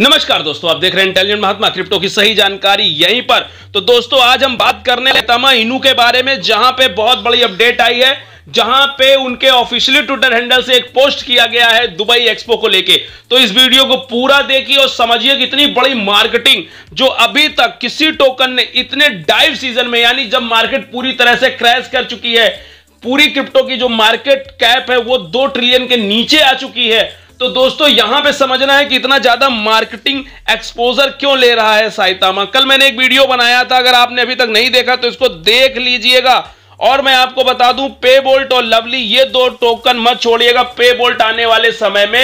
नमस्कार दोस्तों आप देख रहे हैं इंटेलिजेंट महात्मा क्रिप्टो की सही जानकारी यहीं पर तो दोस्तों आज हम बात करने तमा इनू के बारे में जहां पे बहुत बड़ी अपडेट आई है जहां पे उनके ऑफिशियली ट्विटर हैंडल से एक पोस्ट किया गया है दुबई एक्सपो को लेके तो इस वीडियो को पूरा देखिए और समझिए कि इतनी बड़ी मार्केटिंग जो अभी तक किसी टोकन ने इतने डाइव सीजन में यानी जब मार्केट पूरी तरह से क्रैश कर चुकी है पूरी क्रिप्टो की जो मार्केट कैप है वो दो ट्रिलियन के नीचे आ चुकी है तो दोस्तों यहां पे समझना है कि इतना ज्यादा मार्केटिंग एक्सपोजर क्यों ले रहा है साइतामा कल मैंने एक वीडियो बनाया था अगर आपने अभी तक नहीं देखा तो इसको देख लीजिएगा और मैं आपको बता दूं पे बोल्ट और लवली ये दो टोकन मत छोड़िएगा पे बोल्ट आने वाले समय में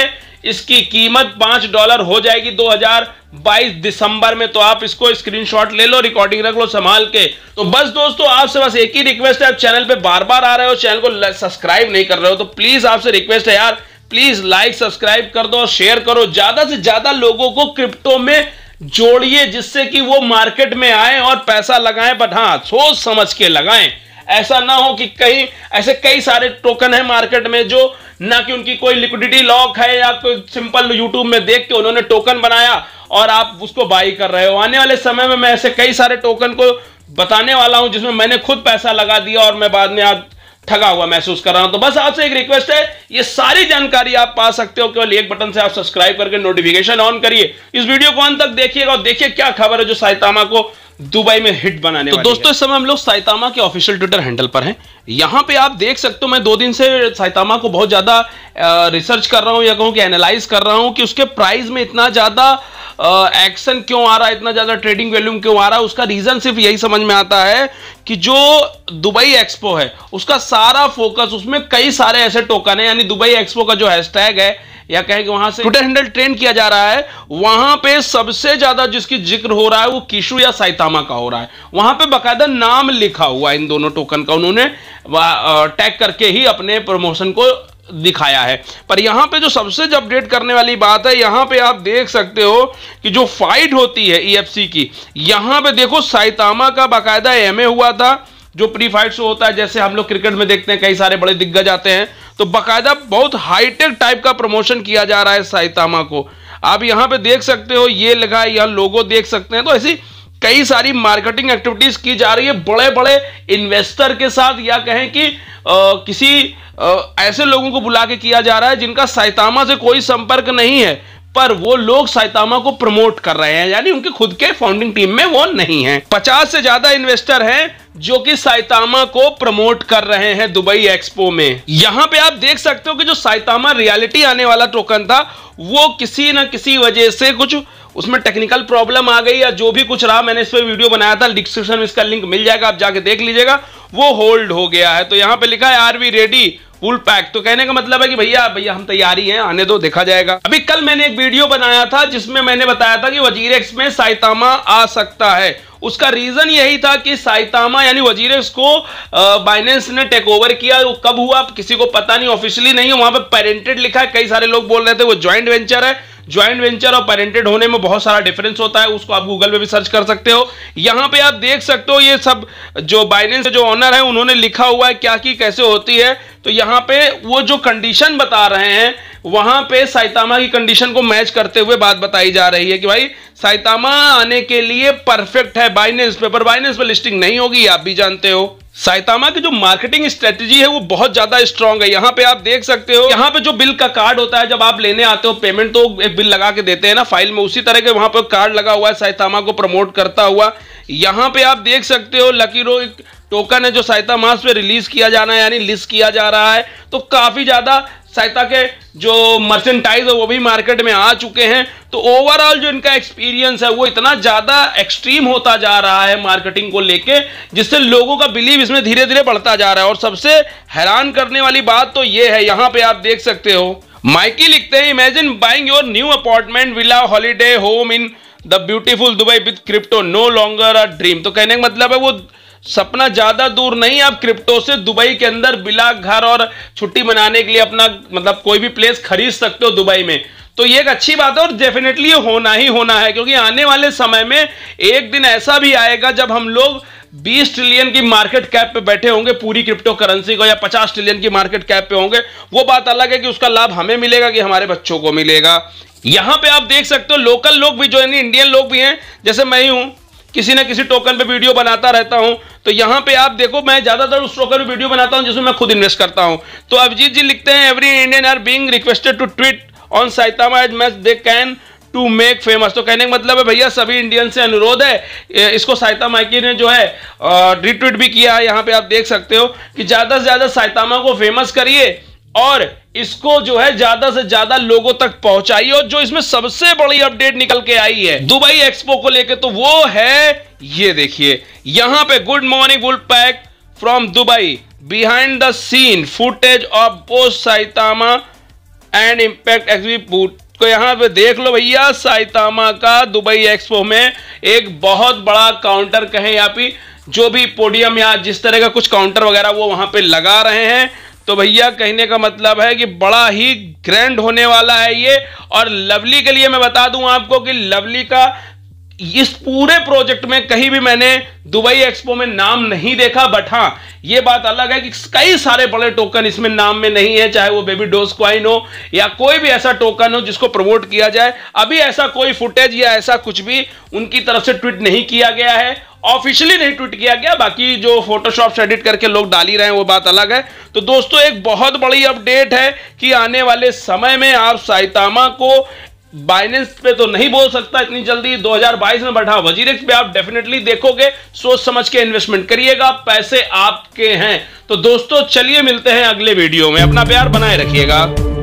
इसकी कीमत पांच डॉलर हो जाएगी 2022 दिसंबर में तो आप इसको स्क्रीनशॉट ले लो रिकॉर्डिंग रख लो संभाल के तो बस दोस्तों आपसे बस एक ही रिक्वेस्ट है आप चैनल पे बार बार आ रहे हो चैनल को सब्सक्राइब नहीं कर रहे हो तो प्लीज आपसे रिक्वेस्ट है यार प्लीज लाइक सब्सक्राइब कर दो शेयर करो ज्यादा से ज्यादा लोगों को क्रिप्टो में जोड़िए जिससे कि वो मार्केट में आए और पैसा लगाएं बट हाँ सोच समझ के लगाएं ऐसा ना हो कि कहीं ऐसे कई सारे टोकन है मार्केट में जो ना कि उनकी कोई लिक्विडिटी लॉक है या कोई सिंपल यूट्यूब में देख के उन्होंने टोकन बनाया और आप उसको बाई कर रहे हो आने वाले समय में मैं ऐसे कई सारे टोकन को बताने वाला हूं जिसमें मैंने खुद पैसा लगा दिया और मैं बाद में आज ठगा हुआ महसूस कर रहा हूं तो बस आपसे एक रिक्वेस्ट है ये सारी जानकारी आप पा सकते हो केवल एक बटन से आप सब्सक्राइब करके नोटिफिकेशन ऑन करिए इस वीडियो को अंत तक देखिएगा और देखिए क्या खबर है जो साइतामा को दुबई में हिट बनाने तो दोस्तों इस समय हम लोग साइतामा के ऑफिशियल ट्विटर हैंडल पर हैं यहाँ पे आप देख सकते हो मैं दो दिन से साइतामा को बहुत ज़्यादा रिसर्च कर रहा हूँ या कहूँ कि एनालाइज कर रहा हूँ कि उसके प्राइस में इतना ज़्यादा एक्शन क्यों आ रहा है इतना ज़्यादा ट्रेडिंग वैल्यूम क्यों आ रहा है उसका रीज़न सिर्फ यही समझ में आता है कि जो दुबई एक्सपो है उसका सारा फोकस उसमें कई सारे ऐसे टोकन है यानी दुबई एक्सपो का जो हैशटैग है या कहें कि वहां से ट्विटर हैंडल ट्रेंड किया जा रहा है वहां पे सबसे ज्यादा जिसकी जिक्र हो रहा है वो किशु या साइतामा का हो रहा है वहां पे बकायदा नाम लिखा हुआ इन दोनों टोकन का उन्होंने टैग करके ही अपने प्रमोशन को दिखाया है पर यहां पे जो सबसे अपडेट करने वाली बात है यहां पे आप देख सकते हो कि जो फाइट होती है ईएफसी e की यहां पे देखो साइतामा का बाकायदा एमए हुआ था जो प्री फाइट शो होता है जैसे हम लोग क्रिकेट में देखते हैं कई सारे बड़े दिग्गज आते हैं तो बाकायदा बहुत हाईटेक टाइप का प्रमोशन किया जा रहा है साइतामा को आप यहाँ पे देख सकते हो ये लिखा है यहाँ लोगो देख सकते हैं तो ऐसी कई सारी मार्केटिंग एक्टिविटीज की जा रही है बड़े बड़े इन्वेस्टर के साथ या कहें कि आ, किसी आ, ऐसे लोगों को बुला के किया जा रहा है जिनका साइतामा से कोई संपर्क नहीं है पर वो लोग साइतामा को प्रमोट कर रहे हैं यानी उनके खुद के फाउंडिंग टीम में वो नहीं है पचास से ज्यादा इन्वेस्टर हैं जो कि साइतामा को प्रमोट कर रहे हैं दुबई एक्सपो में यहां पे आप देख सकते हो कि जो साइतामा रियलिटी आने वाला टोकन था वो किसी ना किसी वजह से कुछ उसमें टेक्निकल प्रॉब्लम आ गई या जो भी कुछ रहा मैंने इस पर वीडियो बनाया था डिस्क्रिप्शन में इसका लिंक मिल जाएगा आप जाके देख लीजिएगा वो होल्ड हो गया है तो यहां पे लिखा है are we ready full pack तो कहने का मतलब है कि भैया भैया हम तैयारी हैं आने दो देखा जाएगा अभी कल मैंने एक वीडियो बनाया था जिसमें मैंने बताया था कि एक्स में साइतामा आ सकता है उसका रीजन यही था कि साइतामा यानी एक्स को बाइनेंस ने टेक ओवर किया वो कब हुआ किसी को पता नहीं ऑफिशियली नहीं वहां पर पेरेंटेड लिखा है कई सारे लोग बोल रहे थे वो ज्वाइंट वेंचर है ज्वाइंट वेंचर और पेरेंटेड होने में बहुत सारा डिफरेंस होता है उसको आप गूगल पे भी सर्च कर सकते हो यहां पे आप देख सकते हो ये सब जो बाइनेंस जो ऑनर है उन्होंने लिखा हुआ है क्या की कैसे होती है तो यहाँ पे वो जो कंडीशन बता रहे हैं वहां पे साइतामा की कंडीशन को मैच करते हुए बात बताई जा रही है कि भाई साइतामा आने के लिए परफेक्ट है बाइनेंस पे पर बाइनेंस पे लिस्टिंग नहीं होगी आप भी जानते हो साइतामा की जो मार्केटिंग स्ट्रेटेजी है वो बहुत ज्यादा स्ट्रांग है यहाँ पे आप देख सकते हो यहाँ पे जो बिल का कार्ड होता है जब आप लेने आते हो पेमेंट तो एक बिल लगा के देते हैं ना फाइल में उसी तरह के वहां पर कार्ड लगा हुआ है साइतामा को प्रमोट करता हुआ यहाँ पे आप देख सकते हो लकीरो टोकन है जो साइतामास पे रिलीज किया जाना है यानी लिस्ट किया जा रहा है तो काफी ज्यादा सहायता के जो मर्चेंटाइज है वो भी मार्केट में आ चुके हैं तो ओवरऑल जो इनका एक्सपीरियंस है वो इतना ज़्यादा एक्सट्रीम होता जा रहा है मार्केटिंग को लेके जिससे लोगों का बिलीव इसमें धीरे धीरे बढ़ता जा रहा है और सबसे हैरान करने वाली बात तो ये है यहाँ पे आप देख सकते हो माइकी लिखते हैं imagine buying your new apartment villa holiday home in the beautiful Dubai with crypto no longer a dream तो कहने का मतलब है वो सपना ज्यादा दूर नहीं आप क्रिप्टो से दुबई के अंदर बिला घर और छुट्टी मनाने के लिए अपना मतलब कोई भी प्लेस खरीद सकते हो दुबई में तो ये एक अच्छी बात है और डेफिनेटली होना ही होना है क्योंकि आने वाले समय में एक दिन ऐसा भी आएगा जब हम लोग 20 ट्रिलियन की मार्केट कैप पे बैठे होंगे पूरी क्रिप्टो करेंसी को या 50 ट्रिलियन की मार्केट कैप पे होंगे वो बात अलग है कि उसका लाभ हमें मिलेगा कि हमारे बच्चों को मिलेगा यहां पे आप देख सकते हो लोकल लोग भी जो है इंडियन लोग भी हैं जैसे मैं ही हूं किसी ना किसी टोकन पे वीडियो बनाता रहता हूं तो यहां पे आप देखो मैं ज्यादातर उस टोकन पे वीडियो बनाता हूं जिसमें मैं खुद इन्वेस्ट करता हूं तो अभिजीत जी लिखते हैं every Indian are being requested to tweet on Saitama as much they can to make famous तो कहने का मतलब है भैया सभी इंडियन से अनुरोध है इसको साइता माइकी ने जो है रिट्वीट भी किया है यहाँ पे आप देख सकते हो कि ज़्यादा से ज़्यादा साइतामा को फेमस करिए और इसको जो है ज्यादा से ज्यादा लोगों तक पहुंचाई और जो इसमें सबसे बड़ी अपडेट निकल के आई है दुबई एक्सपो को लेकर तो वो है ये देखिए यहां पे good morning wolf pack from Dubai behind the scene footage of post Saitama and impact execute को यहां पे देख लो भैया साइतामा का दुबई एक्सपो में एक बहुत बड़ा काउंटर कहें या फिर जो भी पोडियम या जिस तरह का कुछ काउंटर वगैरह वो वहां पे लगा रहे हैं तो भैया कहने का मतलब है कि बड़ा ही ग्रैंड होने वाला है ये और लवली के लिए मैं बता दूं आपको कि लवली का इस पूरे प्रोजेक्ट में कहीं भी मैंने दुबई एक्सपो में नाम नहीं देखा बट हां यह बात अलग है कि कई सारे बड़े टोकन इसमें नाम में नहीं है चाहे वो बेबी डोज क्वाइन हो या कोई भी ऐसा टोकन हो जिसको प्रमोट किया जाए अभी ऐसा कोई फुटेज या ऐसा कुछ भी उनकी तरफ से ट्वीट नहीं किया गया है ऑफिशियली नहीं ट्वीट किया गया बाकी जो फोटोशॉप से एडिट करके लोग डाल ही रहे हैं वो बात अलग है तो दोस्तों एक बहुत बड़ी अपडेट है कि आने वाले समय में आप साइतामा को बाइनेंस पे तो नहीं बोल सकता इतनी जल्दी 2022 में बढ़ा वजीर पे आप डेफिनेटली देखोगे सोच समझ के इन्वेस्टमेंट करिएगा पैसे आपके हैं तो दोस्तों चलिए मिलते हैं अगले वीडियो में अपना प्यार बनाए रखिएगा